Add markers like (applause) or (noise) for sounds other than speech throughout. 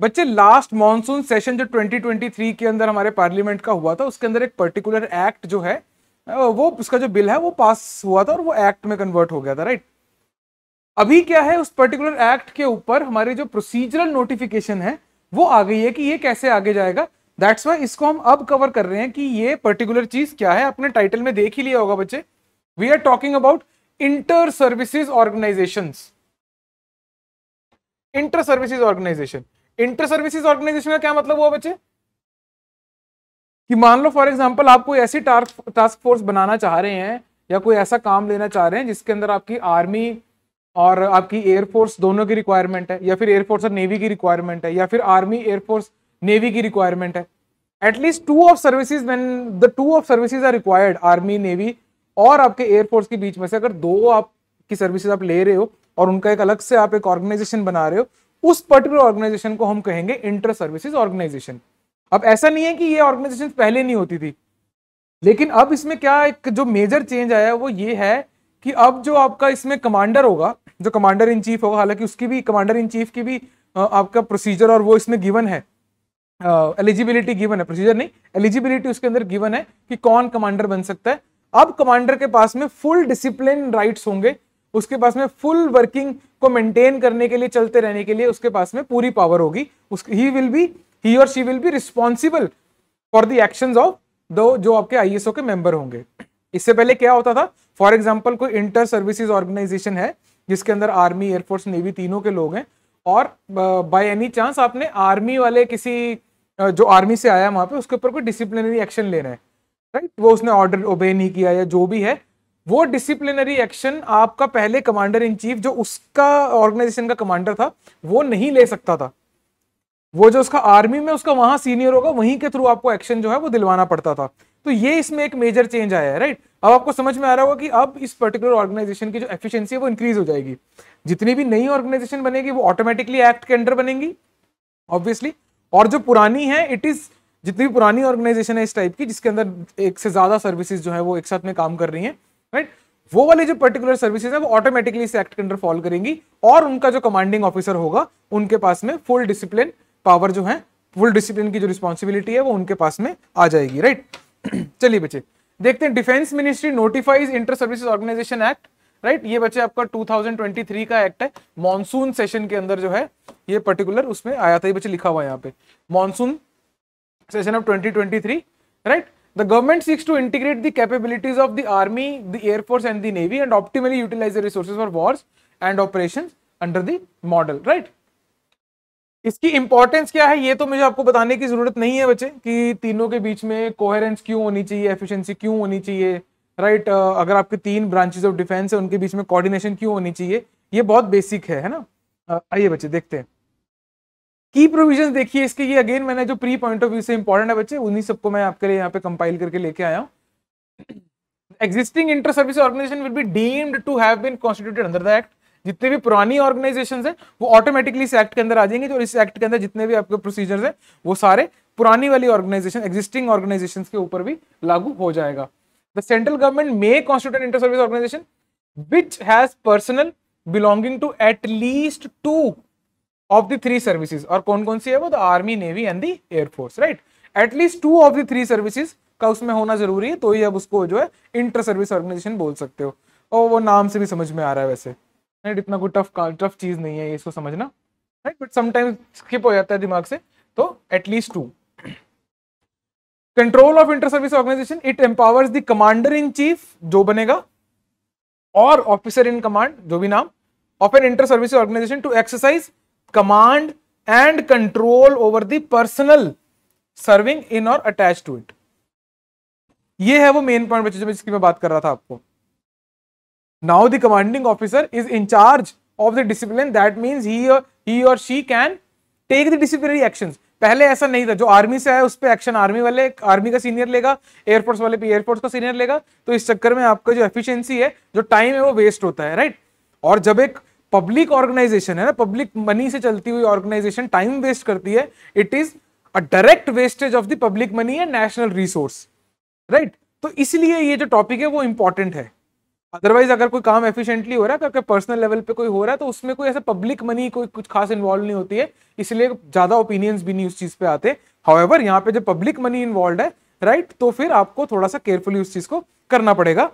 बच्चे last monsoon session जो 2023 के अंदर हमारे पार्लियामेंट का हुआ था उसके अंदर एक पर्टिकुलर एक्ट जो है वो उसका जो बिल है वो पास हुआ था और वो एक्ट में कन्वर्ट हो गया था राइट अभी क्या है उस पर्टिकुलर एक्ट के ऊपर हमारे जो प्रोसीजरल नोटिफिकेशन है वो आ गई है कि ये कैसे आगे जाएगा दैट्स वाई इसको हम अब कवर कर रहे हैं कि ये पर्टिकुलर चीज क्या है अपने टाइटल में देख ही लिया होगा बच्चे we are talking about inter services organisation inter services organisation inter services organisation का क्या मतलब हुआ बच्चे कि मान लो फॉर एग्जाम्पल आप कोई ऐसी टास्क फोर्स बनाना चाह रहे हैं या कोई ऐसा काम लेना चाह रहे हैं जिसके अंदर आपकी आर्मी और आपकी एयरफोर्स दोनों की रिक्वायरमेंट है या फिर एयरफोर्स और नेवी की रिक्वायरमेंट है या फिर आर्मी एयरफोर्स नेवी की रिक्वायरमेंट है at least two of services when the two of services are required army navy और आपके एयरफोर्स के बीच में से अगर दो आप की सर्विसेज आप ले रहे हो और उनका एक अलग से आप एक ऑर्गेनाइजेशन बना रहे हो उस पर्टिकुलर ऑर्गेनाइजेशन को हम कहेंगे इंटर सर्विसेज ऑर्गेनाइजेशन अब ऐसा नहीं है कि ये ऑर्गेनाइजेशन पहले नहीं होती थी लेकिन अब इसमें क्या एक जो मेजर चेंज आया है वो ये है कि अब जो आपका इसमें कमांडर होगा जो कमांडर इन चीफ होगा हालांकि उसकी भी कमांडर इन चीफ की भी आपका प्रोसीजर और वो इसमें गिवन है एलिजिबिलिटी गिवन है प्रोसीजर नहीं एलिजिबिलिटी उसके अंदर गिवन है कि कौन कमांडर बन सकता है अब कमांडर के पास में फुल डिसिप्लिन राइट्स होंगे उसके पास में फुल वर्किंग को मेंटेन करने के लिए चलते रहने के लिए उसके पास में पूरी पावर होगी ही विल बी ही और she will be responsible for the action of दो जो आपके आई के मेंबर होंगे इससे पहले क्या होता था फॉर एग्जाम्पल कोई इंटर सर्विसेज ऑर्गेनाइजेशन है जिसके अंदर आर्मी एयरफोर्स नेवी तीनों के लोग हैं और बाय एनी चांस आपने आर्मी वाले किसी जो आर्मी से आया वहां पे उसके ऊपर कोई डिसिप्लिनरी एक्शन लेना है राइट वो उसने ऑर्डर ओबे नहीं किया या जो भी है वो डिसिप्लिनरी एक्शन आपका पहले कमांडर इन चीफ जो उसका ऑर्गेनाइजेशन का कमांडर था वो नहीं ले सकता था वो जो उसका आर्मी में उसका वहां सीनियर होगा वहीं के थ्रू आपको एक्शन जो है वो दिलवाना पड़ता था तो ये इसमें एक मेजर चेंज आया है राइट अब आपको समझ में आ रहा होगा कि अब इस पर्टिकुलर ऑर्गेनाइजेशन की जो एफिशिएंसी है वो इंक्रीज हो जाएगी जितनी भी नई ऑर्गेनाइजेशन बनेगी वो ऑटोमेटिकली एक्ट के अंडर बनेंगी ऑब्वियसली और जो पुरानी है इट इज जितनी भी पुरानी ऑर्गेनाइजेशन है इस टाइप की जिसके अंदर एक से ज्यादा सर्विसेज जो है वो एक साथ में काम कर रही हैं राइट वो वाले जो पर्टिकुलर सर्विसेज है वो ऑटोमेटिकली इस एक्ट के अंडर फॉल करेंगी और उनका जो कमांडिंग ऑफिसर होगा उनके पास में फुल डिसिप्लिन पावर जो है फुल डिसिप्लिन की जो रिस्पॉन्सिबिलिटी है वो उनके पास में आ जाएगी राइट (clears throat) चलिए बच्चे देखते हैं defence ministry notifies inter services organisation act right ये बच्चे आपका 2023 का एक्ट है मॉनसून सेशन के अंदर जो है ये पर्टिकुलर उसमें आया था ये बच्चे लिखा हुआ है यहाँ पे monsoon session of 2023 right right? The government seeks to integrate the capabilities of the army, the air force and the navy and optimally utilize the resources for wars and operations under the model, right? इसकी importance क्या है ये तो मुझे आपको बताने की जरूरत नहीं है बच्चे कि तीनों के बीच में कोहेरेंस क्यों होनी चाहिए एफिशिएंसी क्यों होनी चाहिए राइट right? uh, अगर आपके तीन ब्रांचेज ऑफ डिफेंस है उनके बीच में कोऑर्डिनेशन क्यों होनी चाहिए ये बहुत बेसिक है है ना आइए बच्चे देखते हैं की प्रोविजन देखिए इसके ये अगेन मैंने जो प्री पॉइंट ऑफ व्यू से इंपॉर्टेंट है बच्चे उन्हीं सबको मैं आपके लिए यहाँ पे कंपाइल करके लेके आया हूँ existing inter service organisation will be deemed to have been constituted under the act जितने भी पुरानी ऑर्गेनाइजेशन है वो ऑटोमेटिकली इस एक्ट के अंदर आ जाएंगे और इस एक्ट के अंदर जितने भी आपके प्रोसीजर है वो सारे पुरानी वाली ऑर्गेनाइजेशन एग्जिस्टिंग ऑर्गेनाइजेशन के ऊपर भी लागू हो जाएगा the central government may constitute inter service organisation which has personnel belonging to at least two of the three services और कौन कौन सी है वो the army navy and the air force right at least two of the three services का उसमें होना जरूरी है तो ही अब उसको जो है इंटर सर्विस ऑर्गेनाइजेशन बोल सकते हो और वो नाम से भी समझ में आ रहा है वैसे राइट इतना कोई टफ टफ चीज़ नहीं है इसको समझना राइट बट समाइम स्किप हो जाता है दिमाग से तो at least two control of inter service organisation it empowers the commander in chief जो बनेगा और ऑफिसर इन कमांड जो भी नाम of an inter service organisation to exercise command and control over the personnel serving in और attach to it ये है वो मेन पॉइंट बच्चे जिसकी मैं बात कर रहा था आपको now the commanding officer is in charge of the discipline that mean he और she can take the disciplinary action पहले ऐसा नहीं था जो आर्मी से आया उस पर एक्शन आर्मी वाले आर्मी का सीनियर लेगा एयरफोर्स वाले पे एयरफोर्स का सीनियर लेगा तो इस चक्कर में आपका जो एफिशिएंसी है जो टाइम है वो वेस्ट होता है राइट और जब एक पब्लिक ऑर्गेनाइजेशन है ना पब्लिक मनी से चलती हुई ऑर्गेनाइजेशन टाइम वेस्ट करती है it is a direct wastage of the public money and national resource right तो इसलिए ये जो टॉपिक है वो इंपॉर्टेंट है अदरवाइज अगर कोई काम एफिशिएंटली हो रहा है क्योंकि पर्सनल लेवल पे कोई हो रहा है तो उसमें कोई ऐसा पब्लिक मनी कोई कुछ खास इन्वॉल्व नहीं होती है इसलिए ज्यादा ओपिनियंस भी नहीं उस चीज पे आते हाउएवर यहाँ पे जब पब्लिक मनी इन्वॉल्व है राइट तो फिर आपको थोड़ा सा केयरफुली उस चीज को करना पड़ेगा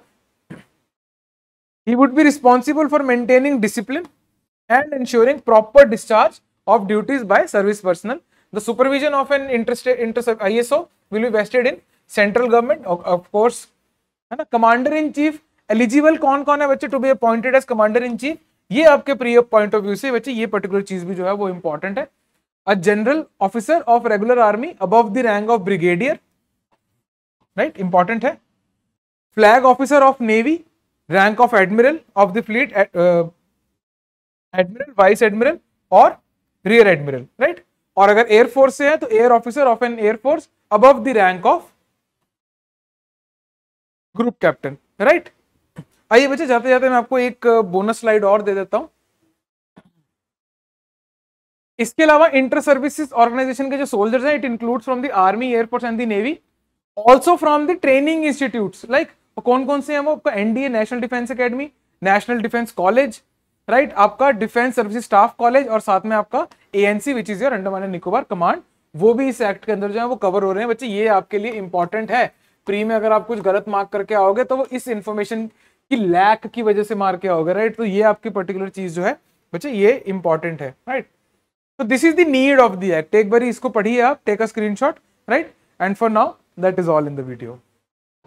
he would be responsible for maintaining discipline and ensuring proper discharge of duties by service personnel. The supervision of an interstate inter ISO will be vested in central government of course है ना commander in chief eligible कौन कौन है बच्चे to be appointed as commander in chief ये आपके प्रिय point of view से बच्चे ये पर्टिकुलर चीज भी जो है वो इंपॉर्टेंट है a general officer of regular army above the rank of brigadier right important है flag officer of navy rank of admiral of the fleet admiral vice admiral और रियर एडमिरल राइट और अगर एयरफोर्स से है तो air officer of an air force above the rank of group captain right आइए बच्चे जाते जाते मैं आपको एक बोनस uh, स्लाइड और दे देता हूं इसके अलावा इंटर सर्विसेज ऑर्गेनाइजेशन के जो सोल्जर्स हैं it includes from the army air force and the navy also from the training institutes like तो कौन कौन से हैं वो आपका NDA national defence academy national defence college right आपका डिफेंस सर्विस स्टाफ कॉलेज और साथ में आपका ANC which is your Andaman and Nicobar command वो भी इस एक्ट के अंदर जो है वो कवर हो रहे हैं बच्चे ये आपके लिए इंपॉर्टेंट है प्री में अगर आप कुछ गलत मार्क करके आओगे तो वो इस इंफॉर्मेशन की लैक की वजह से मार के आओगे राइट तो ये आपकी पर्टिकुलर चीज जो है बच्चे ये इंपॉर्टेंट है राइट तो this is the need of the act एक बार इसको पढ़िए आप take a screenshot right and for now that is all in the video